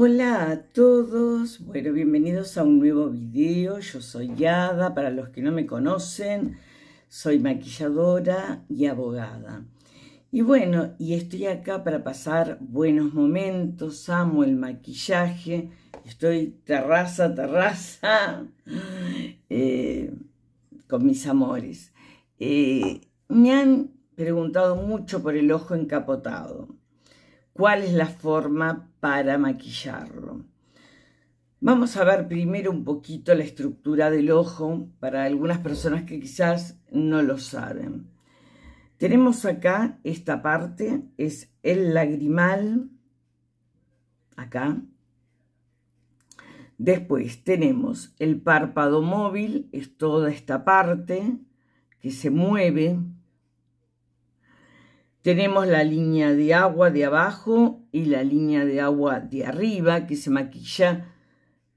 Hola a todos, bueno, bienvenidos a un nuevo video, yo soy Yada, para los que no me conocen, soy maquilladora y abogada. Y bueno, y estoy acá para pasar buenos momentos, amo el maquillaje, estoy terraza, terraza, eh, con mis amores. Eh, me han preguntado mucho por el ojo encapotado cuál es la forma para maquillarlo. Vamos a ver primero un poquito la estructura del ojo para algunas personas que quizás no lo saben. Tenemos acá esta parte, es el lagrimal, acá. Después tenemos el párpado móvil, es toda esta parte que se mueve, tenemos la línea de agua de abajo y la línea de agua de arriba que se maquilla,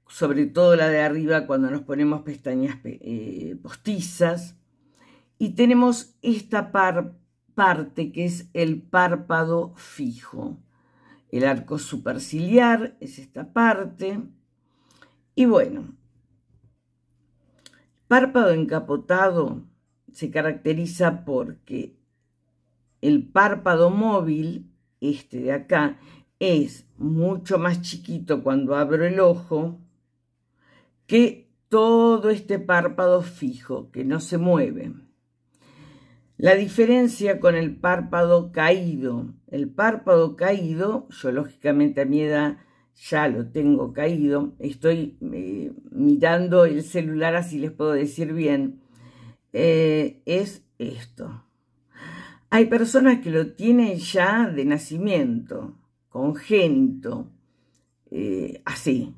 sobre todo la de arriba cuando nos ponemos pestañas eh, postizas. Y tenemos esta parte que es el párpado fijo. El arco superciliar es esta parte. Y bueno, párpado encapotado se caracteriza porque el párpado móvil, este de acá, es mucho más chiquito cuando abro el ojo que todo este párpado fijo que no se mueve. La diferencia con el párpado caído. El párpado caído, yo lógicamente a mi edad ya lo tengo caído, estoy eh, mirando el celular así les puedo decir bien, eh, es esto. Hay personas que lo tienen ya de nacimiento, congénito, eh, así.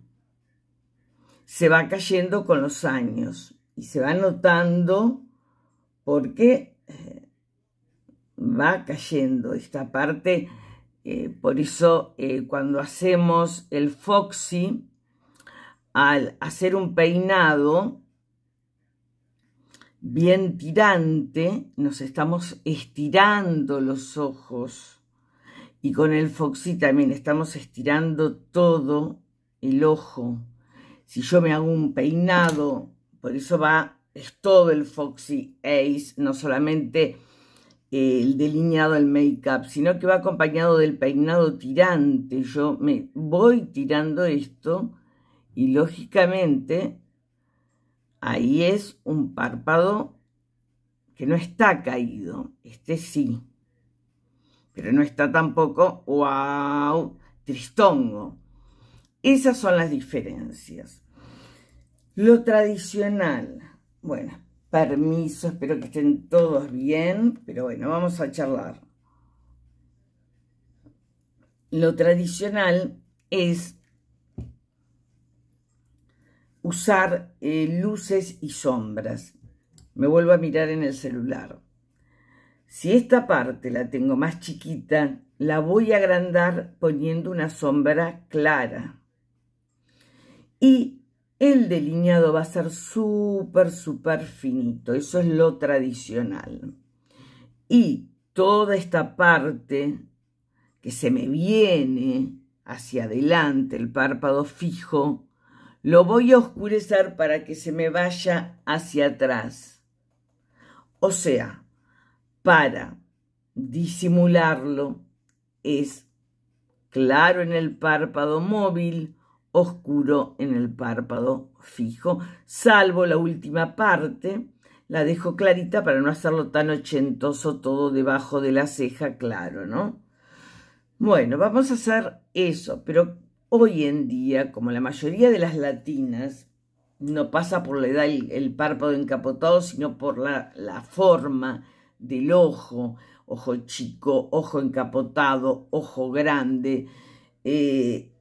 Se va cayendo con los años y se va notando porque eh, va cayendo esta parte. Eh, por eso cuando hacemos el foxy, al hacer un peinado, bien tirante, nos estamos estirando los ojos y con el Foxy también estamos estirando todo el ojo. Si yo me hago un peinado, por eso va, es todo el Foxy Ace, no solamente eh, el delineado, el make-up, sino que va acompañado del peinado tirante. Yo me voy tirando esto y lógicamente Ahí es un párpado que no está caído. Este sí. Pero no está tampoco, wow, tristongo. Esas son las diferencias. Lo tradicional. Bueno, permiso, espero que estén todos bien, pero bueno, vamos a charlar. Lo tradicional es usar eh, luces y sombras. Me vuelvo a mirar en el celular. Si esta parte la tengo más chiquita, la voy a agrandar poniendo una sombra clara. Y el delineado va a ser súper, súper finito. Eso es lo tradicional. Y toda esta parte que se me viene hacia adelante, el párpado fijo, lo voy a oscurecer para que se me vaya hacia atrás. O sea, para disimularlo es claro en el párpado móvil, oscuro en el párpado fijo, salvo la última parte, la dejo clarita para no hacerlo tan ochentoso todo debajo de la ceja, claro, ¿no? Bueno, vamos a hacer eso, pero hoy en día, como la mayoría de las latinas, no pasa por la edad el, párpado encapotado, sino por la, forma del ojo, ojo chico, ojo encapotado, ojo grande. Eh,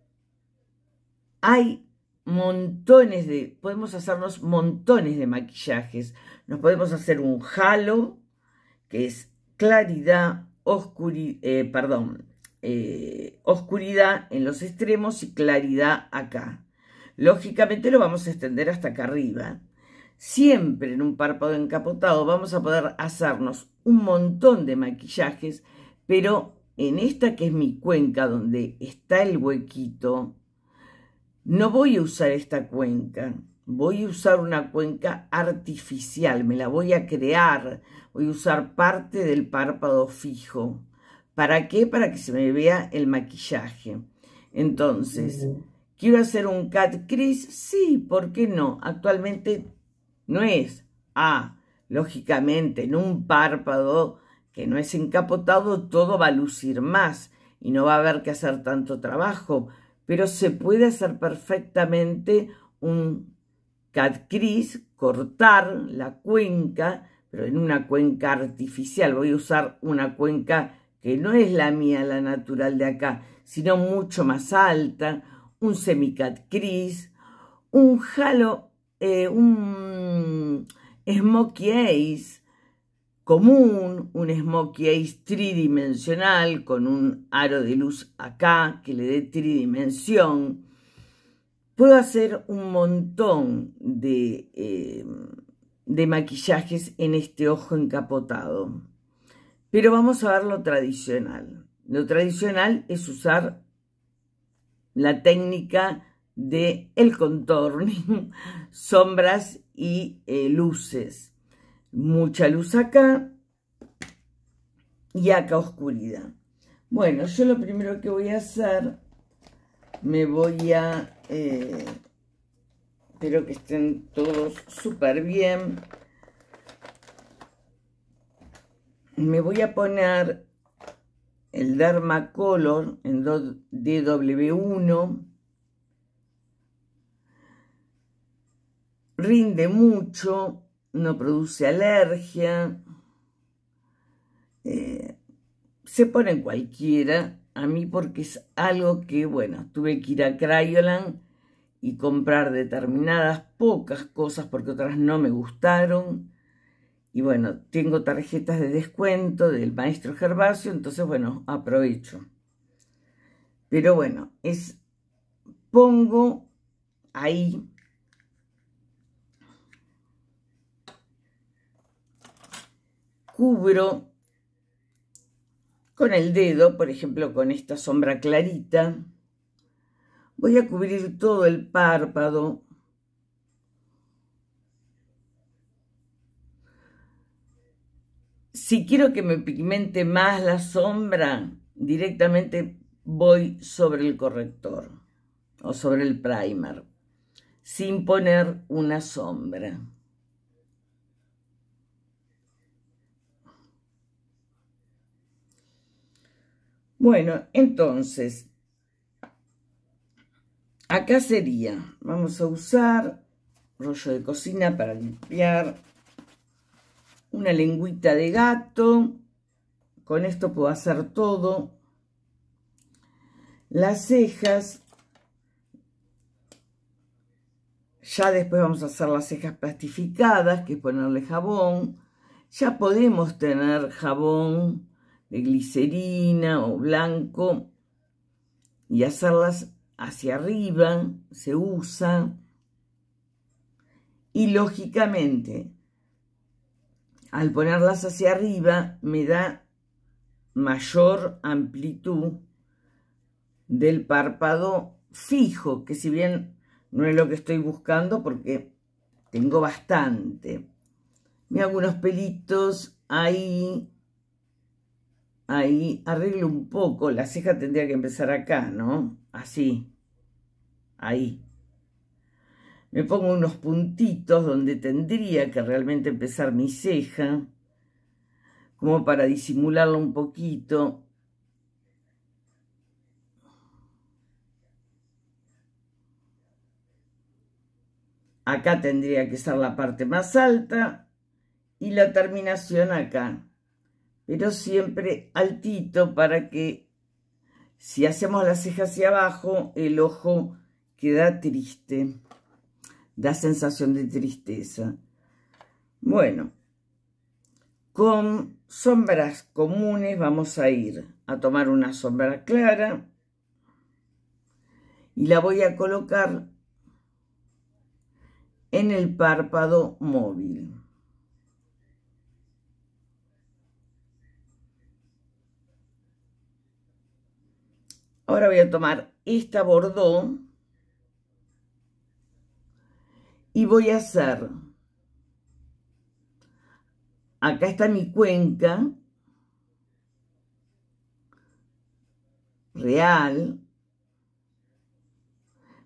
hay montones de, podemos hacernos montones de maquillajes. Nos podemos hacer un halo, que es claridad, oscuridad, eh, perdón, eh, oscuridad en los extremos y claridad acá. Lógicamente lo vamos a extender hasta acá arriba. Siempre en un párpado encapotado vamos a poder hacernos un montón de maquillajes, pero en esta que es mi cuenca donde está el huequito, no voy a usar esta cuenca, voy a usar una cuenca artificial, me la voy a crear, voy a usar parte del párpado fijo. ¿Para qué? Para que se me vea el maquillaje. Entonces, ¿quiero hacer un cat crease? Sí, ¿por qué no? Actualmente no es. Ah, lógicamente, en un párpado que no es encapotado, todo va a lucir más y no va a haber que hacer tanto trabajo, pero se puede hacer perfectamente un cat crease, cortar la cuenca, pero en una cuenca artificial. Voy a usar una cuenca que no es la mía, la natural de acá, sino mucho más alta, un semicat gris, un halo, eh, un smokey ace común, un smokey ace tridimensional con un aro de luz acá que le dé tridimensión. Puedo hacer un montón de, eh, de maquillajes en este ojo encapotado. Pero vamos a ver lo tradicional. Lo tradicional es usar la técnica de el contorno, sombras y eh, luces. Mucha luz acá y acá oscuridad. Bueno, yo lo primero que voy a hacer, me voy a... Eh, espero que estén todos súper bien. me voy a poner el Dharma Color en DW1. Rinde mucho, no produce alergia. Eh, se pone cualquiera, a mí porque es algo que, bueno, tuve que ir a cryoland y comprar determinadas pocas cosas porque otras no me gustaron y bueno, tengo tarjetas de descuento del maestro Gervasio, entonces bueno, aprovecho. Pero bueno, es pongo ahí cubro con el dedo, por ejemplo, con esta sombra clarita, voy a cubrir todo el párpado Si quiero que me pigmente más la sombra, directamente voy sobre el corrector o sobre el primer, sin poner una sombra. Bueno, entonces, acá sería, vamos a usar rollo de cocina para limpiar una lengüita de gato, con esto puedo hacer todo, las cejas, ya después vamos a hacer las cejas plastificadas, que es ponerle jabón, ya podemos tener jabón de glicerina o blanco y hacerlas hacia arriba, se usa, y lógicamente al ponerlas hacia arriba me da mayor amplitud del párpado fijo, que si bien no es lo que estoy buscando porque tengo bastante. Me hago unos pelitos ahí, ahí, arreglo un poco, la ceja tendría que empezar acá, ¿no? Así, ahí me pongo unos puntitos donde tendría que realmente empezar mi ceja, como para disimularlo un poquito. Acá tendría que estar la parte más alta y la terminación acá. Pero siempre altito para que si hacemos la ceja hacia abajo, el ojo queda triste da sensación de tristeza. Bueno, con sombras comunes vamos a ir a tomar una sombra clara y la voy a colocar en el párpado móvil. Ahora voy a tomar esta bordón Y voy a hacer, acá está mi cuenca real,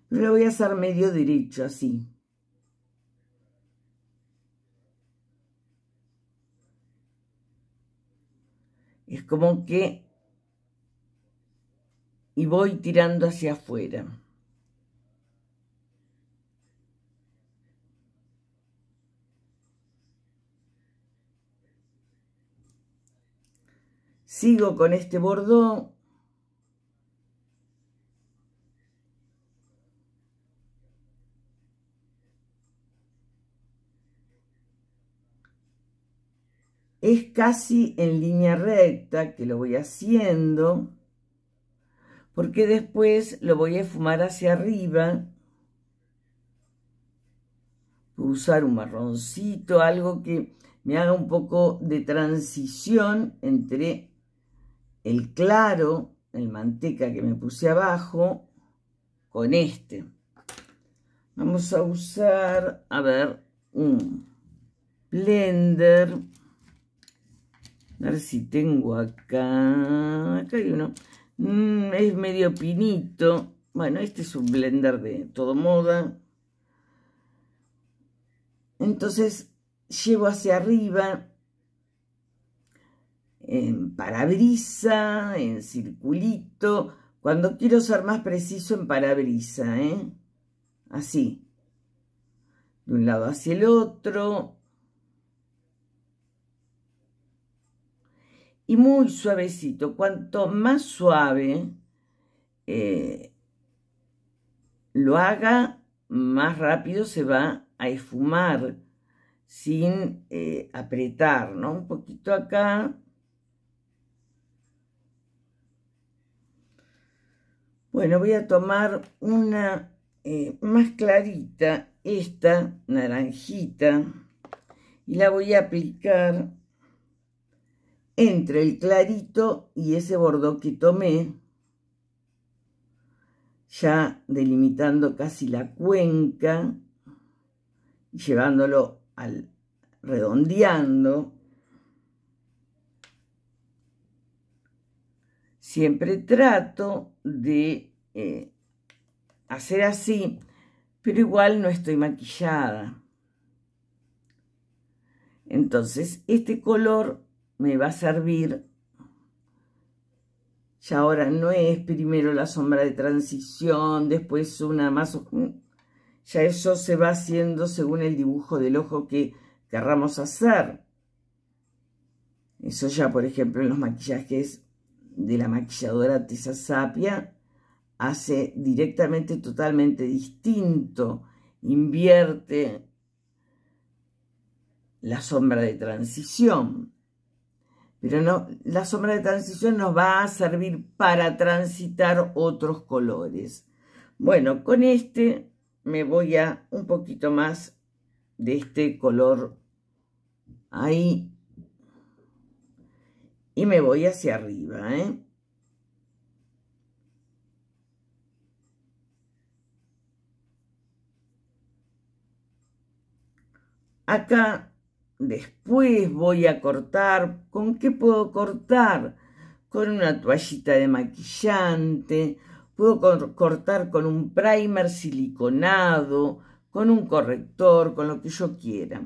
pero lo voy a hacer medio derecho, así. Es como que... Y voy tirando hacia afuera. Sigo con este bordón. Es casi en línea recta que lo voy haciendo porque después lo voy a fumar hacia arriba. usar un marroncito, algo que me haga un poco de transición entre el claro, el manteca que me puse abajo, con este. Vamos a usar, a ver, un blender. A ver si tengo acá. Acá hay uno. Mm, es medio pinito. Bueno, este es un blender de todo moda. Entonces llevo hacia arriba en parabrisa, en circulito. Cuando quiero ser más preciso, en parabrisa, ¿eh? Así. De un lado hacia el otro. Y muy suavecito. Cuanto más suave eh, lo haga, más rápido se va a esfumar sin eh, apretar, ¿no? Un poquito acá, Bueno, voy a tomar una eh, más clarita, esta naranjita, y la voy a aplicar entre el clarito y ese bordo que tomé, ya delimitando casi la cuenca, y llevándolo al redondeando, siempre trato de eh, hacer así, pero igual no estoy maquillada. Entonces, este color me va a servir. Ya ahora no es primero la sombra de transición, después una más... Mm, ya eso se va haciendo según el dibujo del ojo que querramos hacer. Eso ya, por ejemplo, en los maquillajes de la maquilladora Tessa Sapia, hace directamente totalmente distinto, invierte la sombra de transición. Pero no, la sombra de transición nos va a servir para transitar otros colores. Bueno, con este me voy a un poquito más de este color ahí. Y me voy hacia arriba, ¿eh? Acá después voy a cortar. ¿Con qué puedo cortar? Con una toallita de maquillante. Puedo cortar con un primer siliconado, con un corrector, con lo que yo quiera.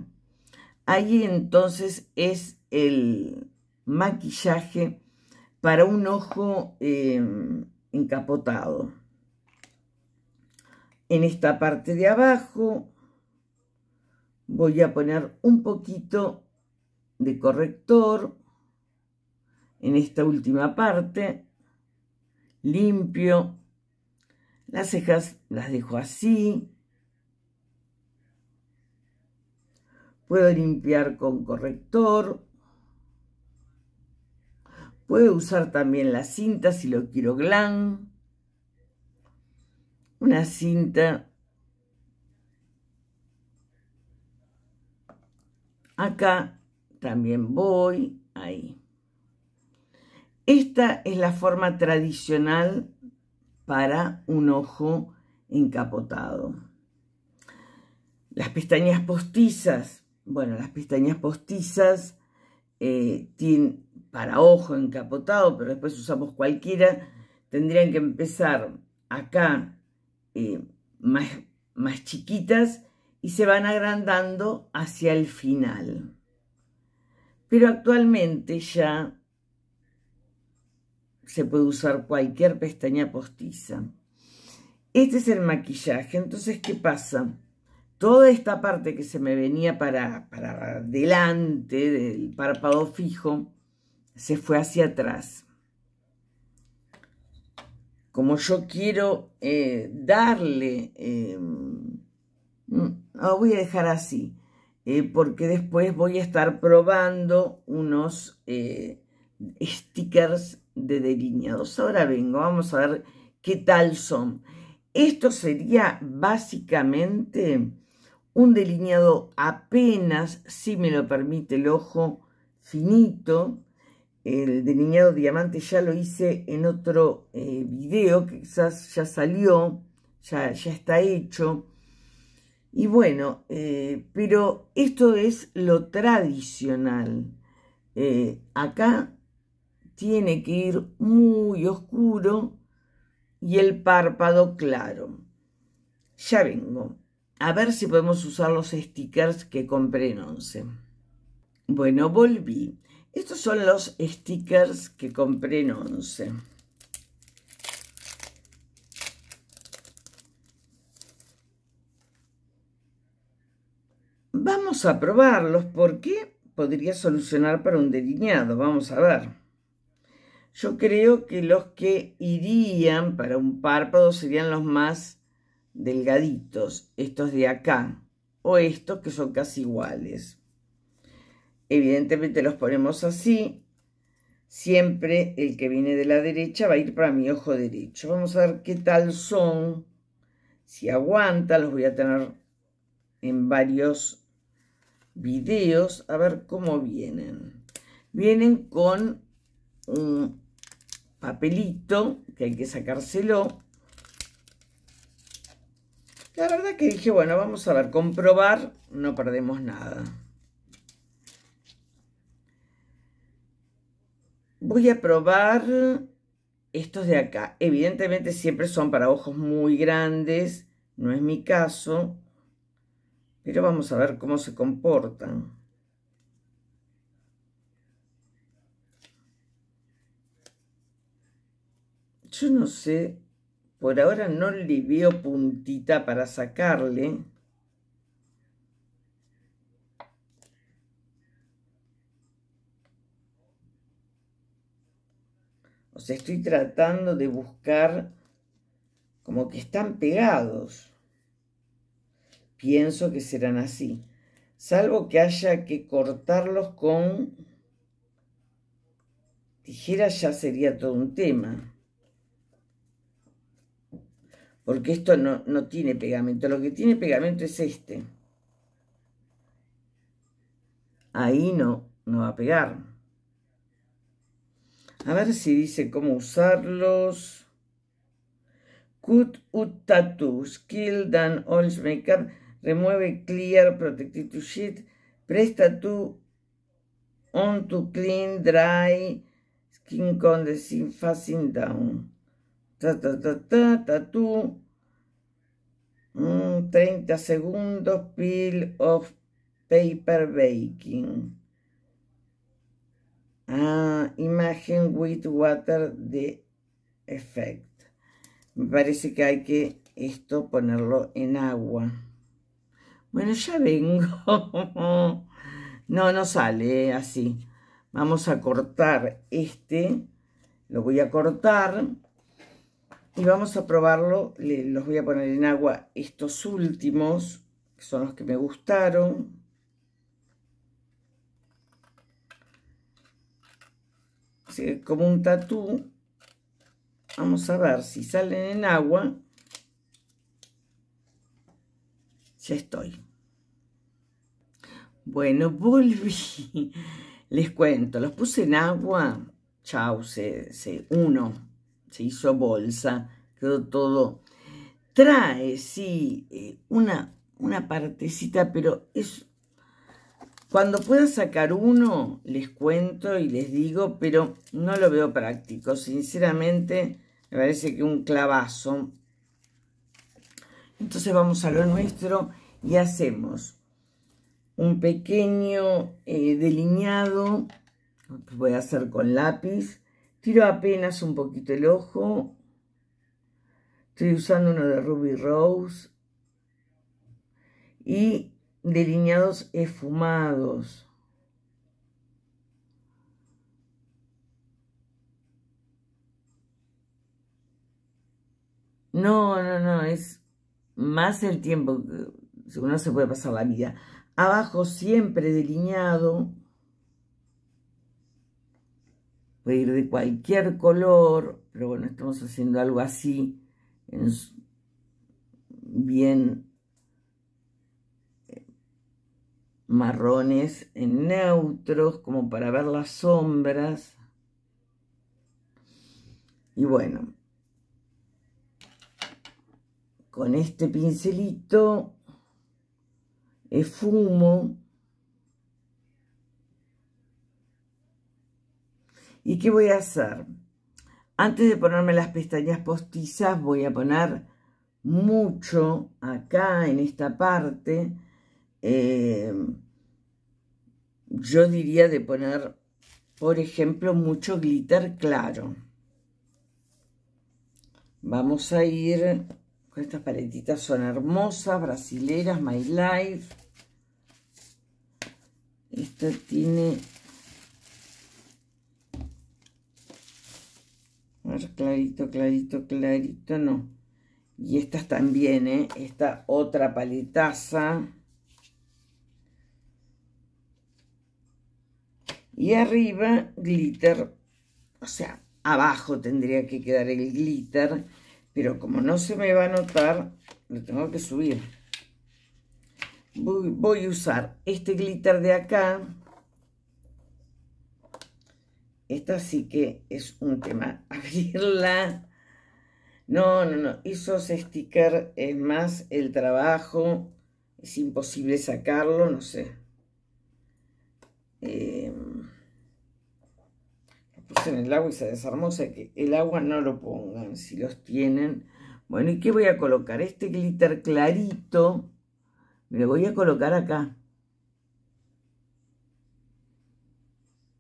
Ahí entonces es el maquillaje para un ojo em, encapotado. En esta parte de abajo voy a poner un poquito de corrector en esta última parte, limpio, las cejas las dejo así, puedo limpiar con corrector, puedo usar también la cinta si lo quiero glam, una cinta Acá también voy, ahí. Esta es la forma tradicional para un ojo encapotado. Las pestañas postizas, bueno, las pestañas postizas eh, tienen para ojo encapotado, pero después usamos cualquiera, tendrían que empezar acá eh, más, más chiquitas y se van agrandando hacia el final. Pero actualmente ya se puede usar cualquier pestaña postiza. Este es el maquillaje. Entonces, ¿qué pasa? Toda esta parte que se me venía para, para delante del párpado fijo se fue hacia atrás. Como yo quiero eh, darle... Em, Mm, lo voy a dejar así, eh, porque después voy a estar probando unos eh, stickers de delineados. Ahora vengo, vamos a ver qué tal son. Esto sería básicamente un delineado apenas, si me lo permite el ojo, finito. El delineado diamante ya lo hice en otro eh, video que quizás ya salió, ya, ya está hecho. Y bueno, eh, pero esto es lo tradicional. Eh, acá tiene que ir muy oscuro y el párpado claro. Ya vengo. A ver si podemos usar los stickers que compré en Once. Bueno, volví. Estos son los stickers que compré en Once. a probarlos porque podría solucionar para un delineado, vamos a ver. Yo creo que los que irían para un párpado serían los más delgaditos, estos de acá, o estos que son casi iguales. Evidentemente los ponemos así. Siempre el que viene de la derecha va a ir para mi ojo derecho. Vamos a ver qué tal son. Si aguanta, los voy a tener en varios videos, a ver cómo vienen. Vienen con un papelito que hay que sacárselo. La verdad que dije, bueno, vamos a ver, comprobar, no perdemos nada. Voy a probar estos de acá. Evidentemente siempre son para ojos muy grandes, no es mi caso. Pero vamos a ver cómo se comportan. Yo no sé, por ahora no le veo puntita para sacarle. O sea, estoy tratando de buscar como que están pegados pienso que serán así, salvo que haya que cortarlos con tijeras ya sería todo un tema, porque esto no, tiene pegamento, lo que tiene pegamento es este. Ahí no, no va a pegar. A ver si dice cómo usarlos. Cut ut tattoo, skill dan Remueve Clear Protective to Sheet. Presta tu On to Clean Dry Skin condensing, Facing Down. Ta ta ta ta tatu. 30 mm, segundos peel of paper baking. Ah, imagen with water de effect. Me parece que hay que esto ponerlo en agua. Bueno, ya vengo. No, no sale eh, así. Vamos a cortar este. Lo voy a cortar. Y vamos a probarlo. los voy a poner en agua estos últimos, que son los que me gustaron. como un tatú. Vamos a ver si salen en agua. Ya estoy. Bueno, volví. Les cuento, los puse en agua. chao, se, uno. Se hizo bolsa. Quedó todo. Trae, sí, eh, una, una partecita, pero es... Cuando pueda sacar uno, les cuento y les digo, pero no lo veo práctico. Sinceramente, me parece que un clavazo entonces vamos a lo nuestro y hacemos un pequeño eh, delineado, delineado, voy a hacer con lápiz, tiro apenas un poquito el ojo, estoy usando uno de Ruby Rose y delineados esfumados. No, no, no, es más el tiempo, según se puede pasar la vida. Abajo siempre delineado, puede ir de cualquier color, pero bueno, estamos haciendo algo así, bien eh, marrones en neutros, como para ver las sombras. Y bueno, con este pincelito esfumo ¿Y qué voy a hacer? Antes de ponerme las pestañas postizas voy a poner mucho acá en esta parte. Eh, yo diría de poner, por ejemplo, mucho glitter claro. Vamos a ir estas paletitas son hermosas, brasileras, My Life. Esta tiene... A ver, clarito, clarito, clarito, no. Y estas también, ¿eh? Esta otra paletaza. Y arriba, glitter. O sea, abajo tendría que quedar el glitter pero como no se me va a notar, lo tengo que subir. Voy, a usar este glitter de acá. Esta sí que es un tema. Abrirla. No, no, no. Esos stickers es más el trabajo. Es imposible sacarlo, no sé. Eh, en el agua y se desarmó, o sea que el agua no lo pongan, si los tienen. Bueno, ¿y qué voy a colocar? Este glitter clarito, me lo voy a colocar acá.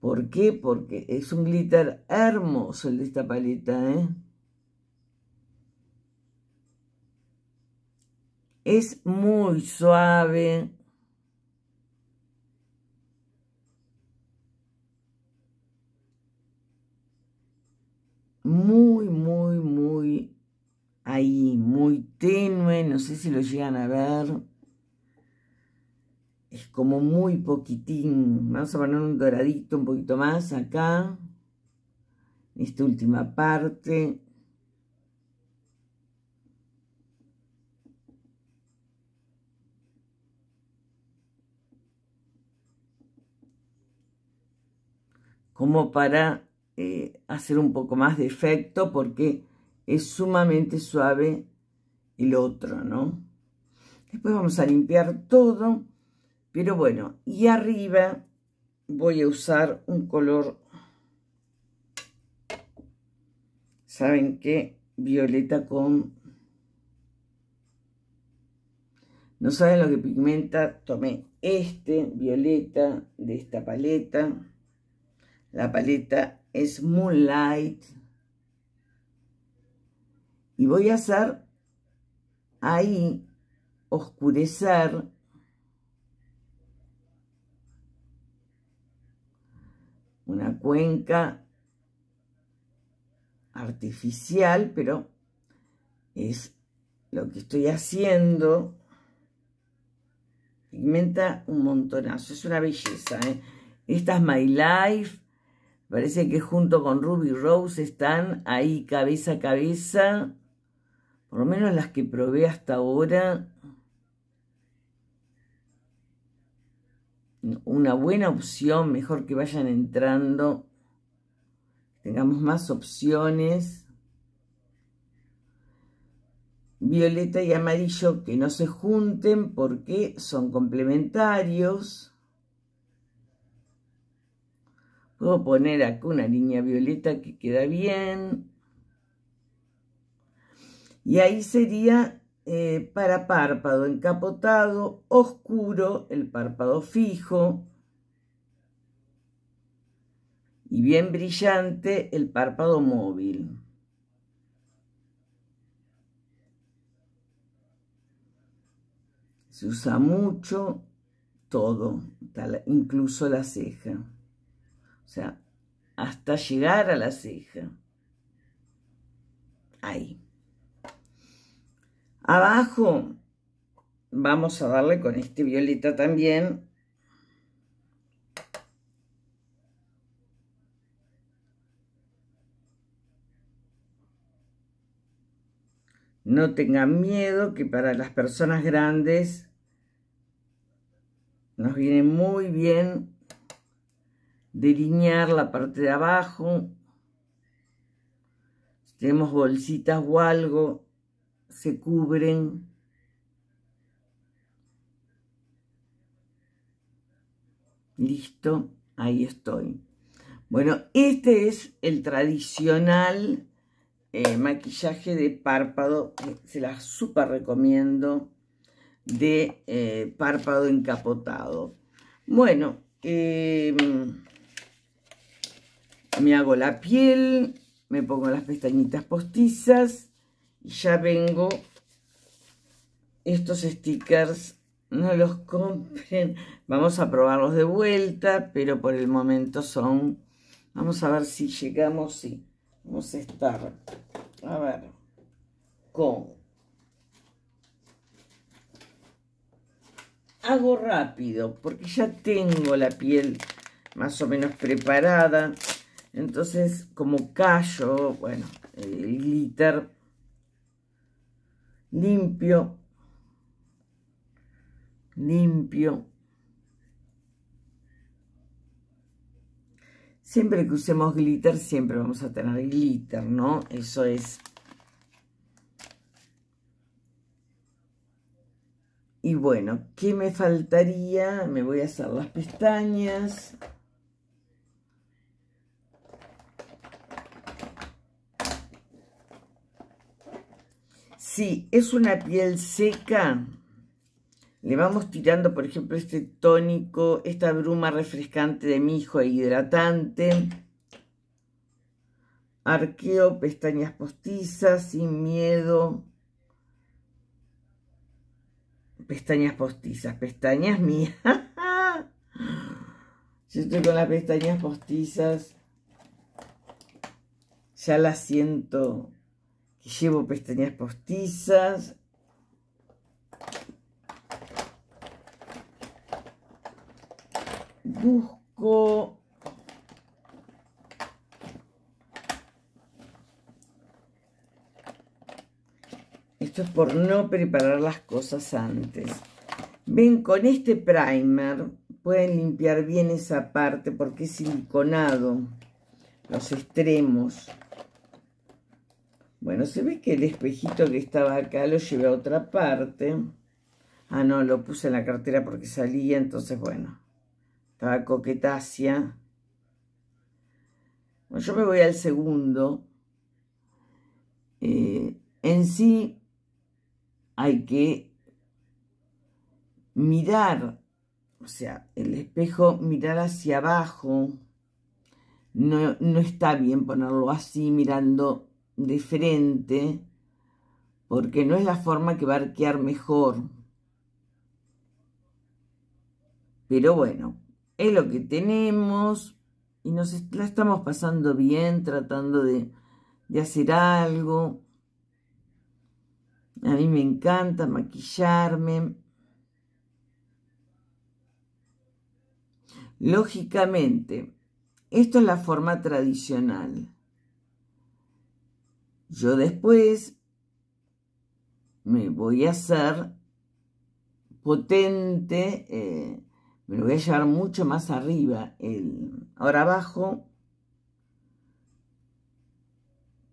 ¿Por qué? Porque es un glitter hermoso el de esta paleta, ¿eh? Es muy suave, muy, muy, muy ahí, muy tenue, no sé si lo llegan a ver. Es como muy poquitín. Vamos a poner un doradito un poquito más acá. En esta última parte. Como para eh, hacer un poco más de efecto porque es sumamente suave el otro, ¿no? Después vamos a limpiar todo, pero bueno, y arriba voy a usar un color, ¿saben qué? Violeta con... No saben lo que pigmenta, tomé este violeta de esta paleta, la paleta es Moonlight. Y voy a hacer ahí oscurecer una cuenca artificial, pero es lo que estoy haciendo. Pigmenta un montonazo, es una belleza. ¿eh? Esta es My Life. Parece que junto con Ruby Rose están ahí cabeza a cabeza, por lo menos las que probé hasta ahora. Una buena opción, mejor que vayan entrando, tengamos más opciones. Violeta y amarillo que no se junten porque son complementarios. Puedo poner acá una línea violeta que queda bien. Y ahí sería eh, para párpado encapotado, oscuro, el párpado fijo. Y bien brillante el párpado móvil. Se usa mucho todo, incluso la ceja sea, hasta llegar a la ceja. Ahí. Abajo vamos a darle con este violeta también. No tengan miedo que para las personas grandes nos viene muy bien delinear la parte de abajo. Si tenemos bolsitas o algo, se cubren. Listo, ahí estoy. Bueno, este es el tradicional eh, maquillaje de párpado, se la super recomiendo, de eh, párpado encapotado. Bueno, eh, me hago la piel, me pongo las pestañitas postizas y ya vengo. Estos stickers no los compren, vamos a probarlos de vuelta, pero por el momento son... Vamos a ver si llegamos, sí. Vamos a estar, a ver, con... Hago rápido, porque ya tengo la piel más o menos preparada. Entonces, como callo, bueno, el glitter limpio, limpio. Siempre que usemos glitter, siempre vamos a tener glitter, ¿no? Eso es. Y bueno, ¿qué me faltaría? Me voy a hacer las pestañas. Si es una piel seca, le vamos tirando, por ejemplo, este tónico, esta bruma refrescante de mijo e hidratante. Arqueo, pestañas postizas, sin miedo. Pestañas postizas, pestañas mías. Yo estoy con las pestañas postizas. Ya las siento llevo pestañas postizas. Busco... Esto es por no preparar las cosas antes. Ven, con este primer pueden limpiar bien esa parte porque es siliconado, los extremos. Bueno, se ve que el espejito que estaba acá lo llevé a otra parte. Ah, no, lo puse en la cartera porque salía, entonces, bueno, estaba coquetacia. Bueno, yo me voy al segundo. Eh, en sí, hay que mirar, o sea, el espejo, mirar hacia abajo. No, no está bien ponerlo así, mirando de frente, porque no es la forma que va a arquear mejor. Pero bueno, es lo que tenemos y nos la estamos pasando bien tratando de, de hacer algo. A mí me encanta maquillarme. Lógicamente, esto es la forma tradicional. Yo después me voy a hacer potente, eh, me lo voy a llevar mucho más arriba. El, ahora abajo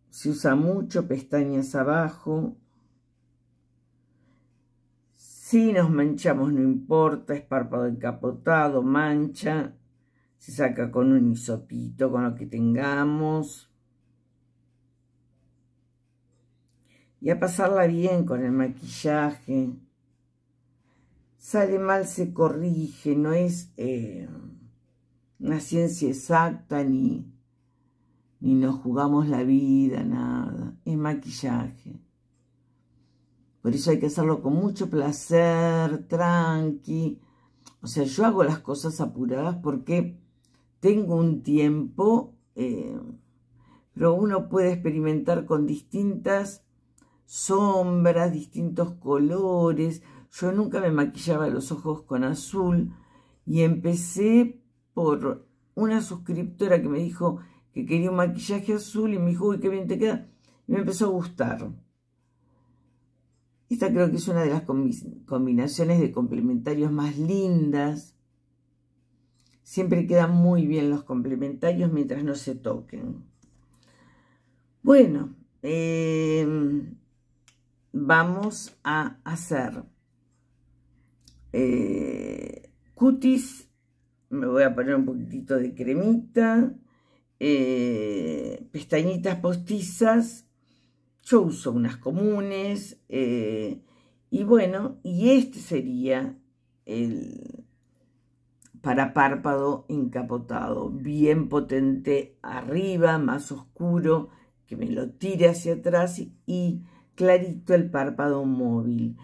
se usa mucho, pestañas abajo. Si nos manchamos no importa, es párpado encapotado, mancha, se saca con un hisopito, con lo que tengamos. y a pasarla bien con el maquillaje. Sale mal, se corrige, no es eh, una ciencia exacta ni, ni nos jugamos la vida, nada. Es maquillaje. Por eso hay que hacerlo con mucho placer, tranqui. O sea, yo hago las cosas apuradas porque tengo un tiempo, eh, pero uno puede experimentar con distintas sombras, distintos colores. Yo nunca me maquillaba los ojos con azul y empecé por una suscriptora que me dijo que quería un maquillaje azul y me dijo, uy, qué bien te queda. Y me empezó a gustar. Esta creo que es una de las combinaciones de complementarios más lindas. Siempre quedan muy bien los complementarios mientras no se toquen. Bueno, eh, vamos a hacer eh, cutis, me voy a poner un poquitito de cremita, eh, pestañitas postizas, yo uso unas comunes, eh, y bueno, y este sería el para párpado encapotado, bien potente arriba, más oscuro, que me lo tire hacia atrás y clarito el párpado móvil,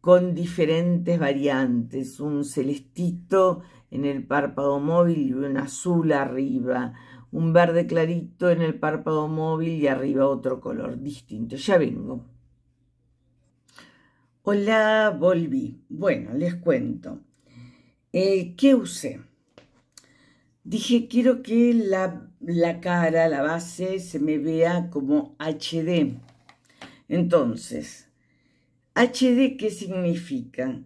con diferentes variantes, un celestito en el párpado móvil y un azul arriba, un verde clarito en el párpado móvil y arriba otro color distinto. Ya vengo. Hola, volví. Bueno, les cuento. Eh, ¿Qué usé? Dije, quiero que la cara, la base, se me vea como HD. Entonces, HD, ¿qué significa?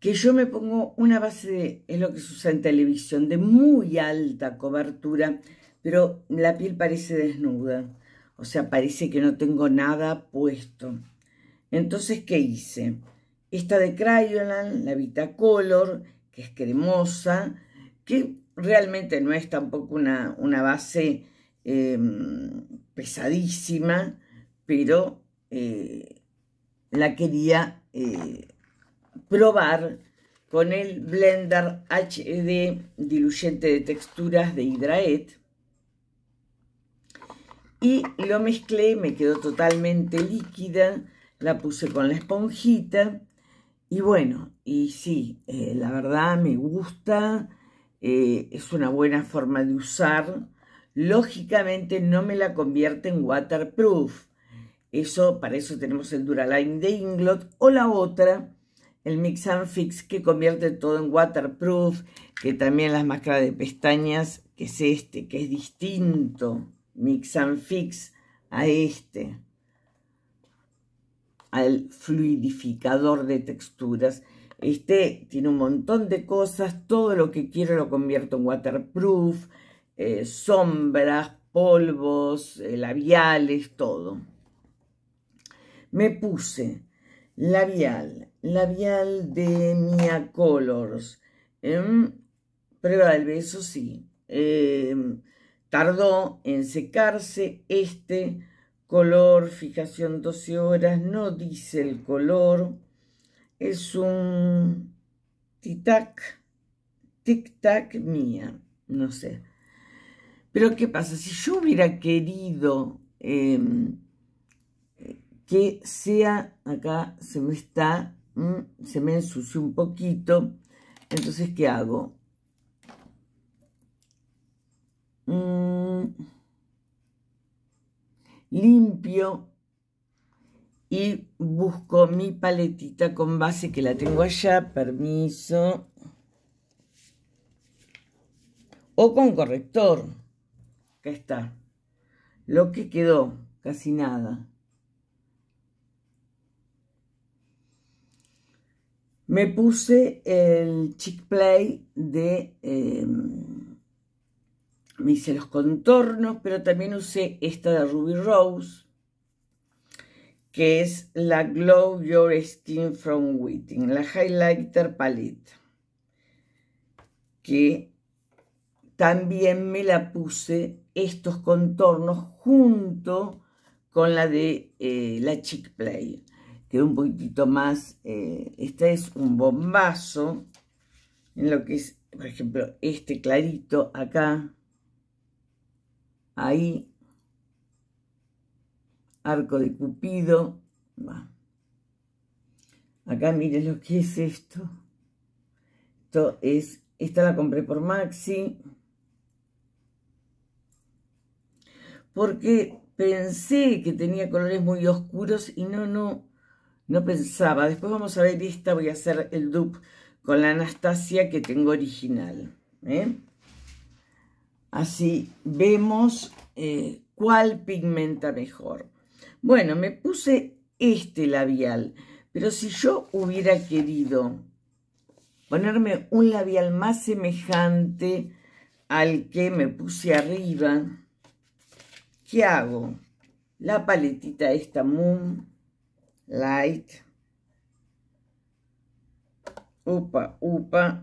Que yo me pongo una base, de, es lo que se usa en televisión, de muy alta cobertura, pero la piel parece desnuda. O sea, parece que no tengo nada puesto. Entonces, ¿qué hice? Esta de Crayolan, la Vita Color, que es cremosa, que realmente no es tampoco una, una base em, pesadísima, pero eh, la quería eh, probar con el Blender HD diluyente de texturas de Hydraet y lo mezclé, me quedó totalmente líquida, la puse con la esponjita y bueno, y sí, eh, la verdad me gusta, es una buena forma de usar. Lógicamente no me la convierte en waterproof, eso, para eso tenemos el Duraline de Inglot. O la otra, el Mix and Fix, que convierte todo en waterproof, que también las máscaras de pestañas, que es este, que es distinto. Mix and Fix a este. Al fluidificador de texturas. Este tiene un montón de cosas, todo lo que quiero lo convierto en waterproof, eh, sombras, polvos, eh, labiales, todo. Me puse labial, labial de Mia Colors. Em, prueba del beso, sí. Em, tardó en secarse este color, fijación 12 horas, no dice el color. Es un tic-tac, tic-tac mía, no sé. Pero ¿qué pasa? Si yo hubiera querido... Em, que sea, acá se me está, mm, se me ensució un poquito. Entonces, ¿qué hago? Mm, limpio y busco mi paletita con base que la tengo allá, permiso, o con corrector, acá está, lo que quedó, casi nada. Me puse el Chick Play de... Em, me hice los contornos, pero también usé esta de Ruby Rose, que es la Glow Your Skin from Witting, la Highlighter Palette, que también me la puse estos contornos junto con la de eh, la Chick Play quedó un poquitito más, eh, este es un bombazo, en lo que es, por ejemplo, este clarito acá, ahí, arco de cupido, acá miren lo que es esto, esto es, esta la compré por Maxi, porque pensé que tenía colores muy oscuros y no, no, no pensaba. Después vamos a ver esta. Voy a hacer el dupe con la Anastasia que tengo original. ¿eh? Así vemos eh, cuál pigmenta mejor. Bueno, me puse este labial. Pero si yo hubiera querido ponerme un labial más semejante al que me puse arriba, ¿qué hago? La paletita esta Moon light, upa, upa,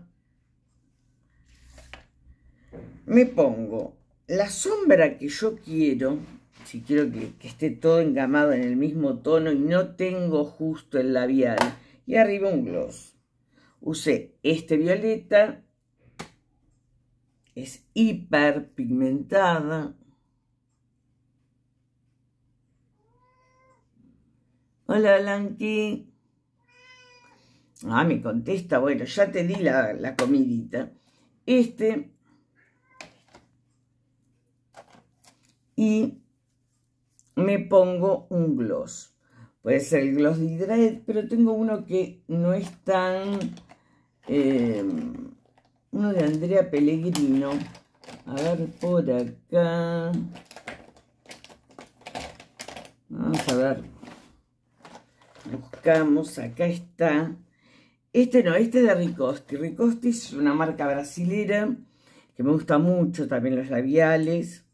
me pongo la sombra que yo quiero, si quiero que, esté todo engamado en el mismo tono y no tengo justo el labial, y arriba un gloss. Usé este violeta, es hiper pigmentada, Hola, Blanqui. Ah, me contesta, bueno, ya te di la, comidita. Este. Y me pongo un gloss. Puede ser el gloss de Hydraed, pero tengo uno que no es tan... Eh, uno de Andrea Pellegrino. A ver, por acá. Vamos a ver buscamos, acá está. Este no, este de Ricosti. Ricosti es una marca brasilera que me gusta mucho, también los labiales.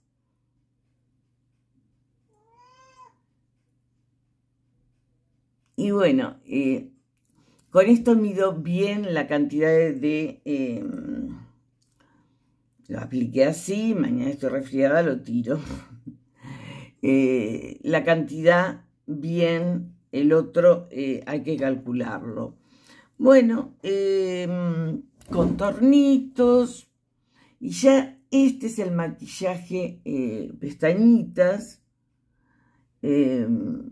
Y bueno, eh, con esto mido bien la cantidad de... Em, lo apliqué así, mañana estoy resfriada, lo tiro. Eh, la cantidad bien el otro eh, hay que calcularlo. Bueno, em, contornitos, y ya este es el maquillaje eh, pestañitas, em,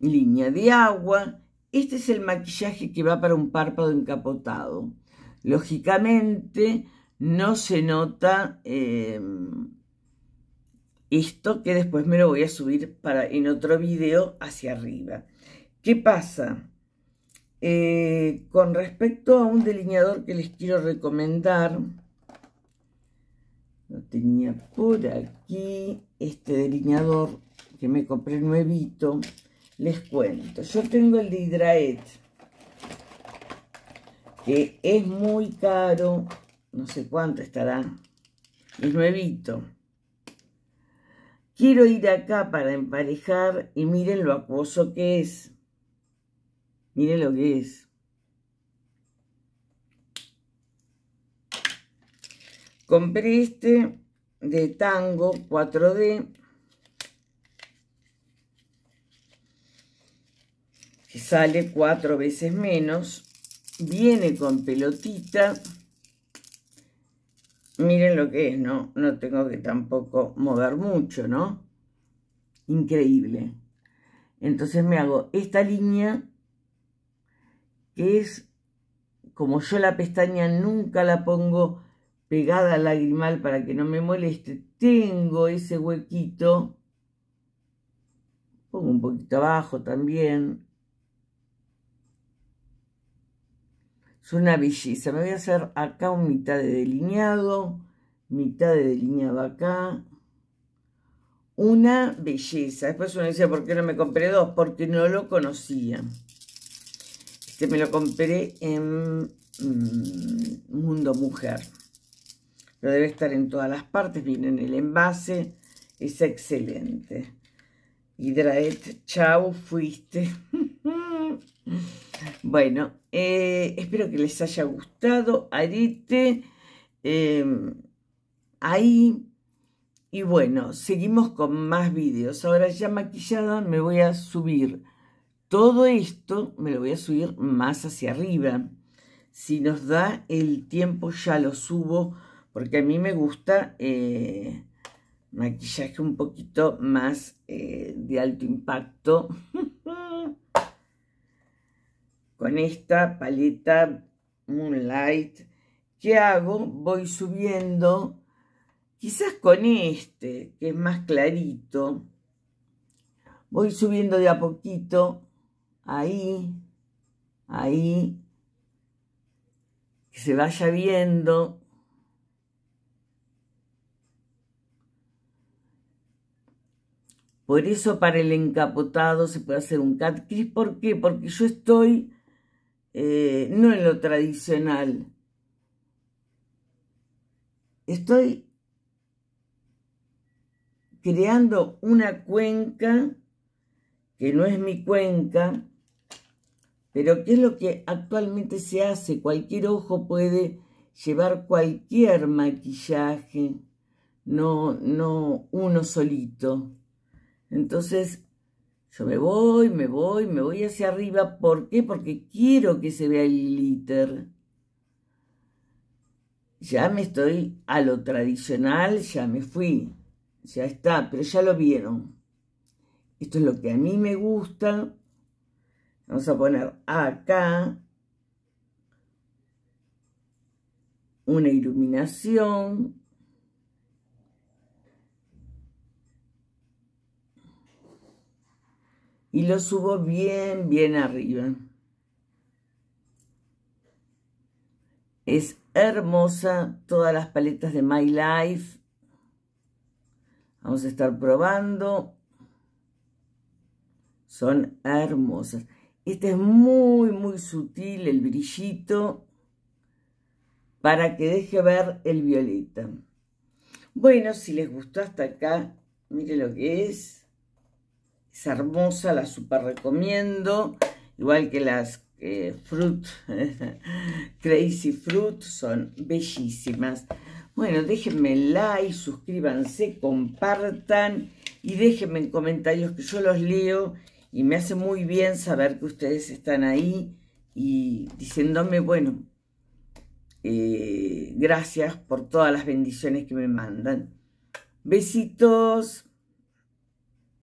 línea de agua, este es el maquillaje que va para un párpado encapotado. Lógicamente no se nota em, esto que después me lo voy a subir para, en otro video hacia arriba. ¿Qué pasa? Eh, con respecto a un delineador que les quiero recomendar, lo tenía por aquí, este delineador que me compré nuevito, les cuento. Yo tengo el de Hydraet, que es muy caro, no sé cuánto estará, el nuevito. Quiero ir acá para emparejar y miren lo acuoso que es. Miren lo que es. Compré este de tango 4D. Que sale cuatro veces menos. Viene con pelotita. Miren lo que es, ¿no? No tengo que tampoco mover mucho, ¿no? Increíble. Entonces me hago esta línea, que es, como yo la pestaña nunca la pongo pegada al lagrimal para que no me moleste, tengo ese huequito, pongo un poquito abajo también, Es una belleza. Me voy a hacer acá un mitad de delineado, mitad de delineado acá. Una belleza. Después uno dice, ¿por qué no me compré dos? Porque no lo conocía. Este me lo compré en mm, Mundo Mujer. Lo debe estar en todas las partes. Viene en el envase. Es excelente. Hidraet, chau, fuiste. bueno, eh, espero que les haya gustado. Arete. Em, ahí. Y bueno, seguimos con más vídeos. Ahora ya maquillado me voy a subir. Todo esto me lo voy a subir más hacia arriba. Si nos da el tiempo ya lo subo. Porque a mí me gusta eh, maquillaje un poquito más eh, de alto impacto. con esta paleta Moonlight que hago, voy subiendo, quizás con este, que es más clarito, voy subiendo de a poquito, ahí, ahí, que se vaya viendo. Por eso para el encapotado se puede hacer un cat crease ¿Por qué? Porque yo estoy eh, no en lo tradicional. Estoy creando una cuenca que no es mi cuenca, pero que es lo que actualmente se hace. Cualquier ojo puede llevar cualquier maquillaje, no, no uno solito. Entonces, yo me voy, me voy, me voy hacia arriba. ¿Por qué? Porque quiero que se vea el glitter. Ya me estoy a lo tradicional, ya me fui. Ya está, pero ya lo vieron. Esto es lo que a mí me gusta. Vamos a poner acá una iluminación y lo subo bien, bien arriba. Es hermosa todas las paletas de My Life. Vamos a estar probando. Son hermosas. Este es muy, muy sutil el brillito para que deje ver el violeta. Bueno, si les gustó hasta acá, miren lo que es. Es hermosa, la super recomiendo. Igual que las eh, Fruit, Crazy Fruit, son bellísimas. Bueno, déjenme like, suscríbanse, compartan y déjenme en comentarios que yo los leo y me hace muy bien saber que ustedes están ahí y diciéndome, bueno, eh, gracias por todas las bendiciones que me mandan. Besitos.